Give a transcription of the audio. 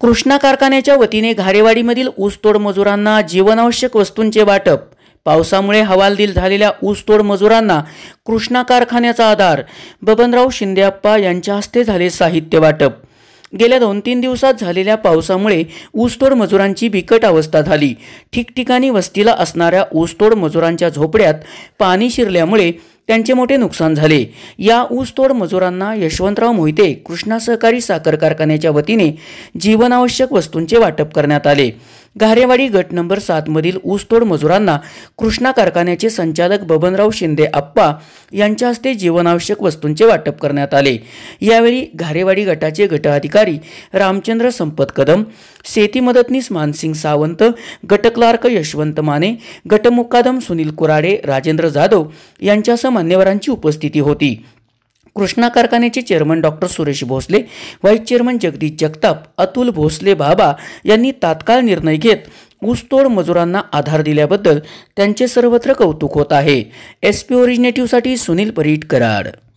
कृष्णा कारखान्याच्या वतीने घारेवाडीमधील ऊसतोड मजुरांना जीवनावश्यक वस्तूंचे वाटप पावसामुळे हवालदिल झालेल्या ऊसतोड मजुरांना कृष्णा कारखान्याचा आधार बबनराव शिंदेप्पा यांच्या हस्ते झाले साहित्य वाटप गेल्या दोन तीन दिवसात झालेल्या पावसामुळे ऊसतोड मजुरांची बिकट अवस्था झाली ठिकठिकाणी वस्तीला असणाऱ्या ऊसतोड मजुरांच्या झोपड्यात पाणी शिरल्यामुळे त्यांचे मोठे नुकसान झाले या ऊसतोड मजुरांना यशवंतराव मोहिते कृष्णा सहकारी साखर कारखान्याच्या वतीने जीवनावश्यक वस्तूंचे वाटप करण्यात आले घारेवाडी गट नंबर मधील ऊसतोड मजुरांना कृष्णा कारखान्याचे संचालक बबनराव शिंदे आप्पा यांच्या हस्ते जीवनावश्यक वस्तूंचे वाटप करण्यात आले यावेळी घारेवाडी गटाचे गट अधिकारी रामचंद्र संपत कदम शेती मदतनीस मानसिंग सावंत गटक्लार्क यशवंत माने गटमुक्कादम सुनील कुराडे राजेंद्र जाधव यांच्यासह मान्यवरांची उपस्थिती होती कृष्णा कारखान्याचे chairman doctor Suresh Bhosale vice chairman Jagdish Jagtap Atul Bhosale बाबा यांनी तात्काळ निर्णय घेत ऊसतोड मजुरांना आधार दिल्याबद्दल त्यांचे सर्वत्र कौतुक होत आहे एस पी ओरिजिनेटिव्हसाठी सुनील परीट कराड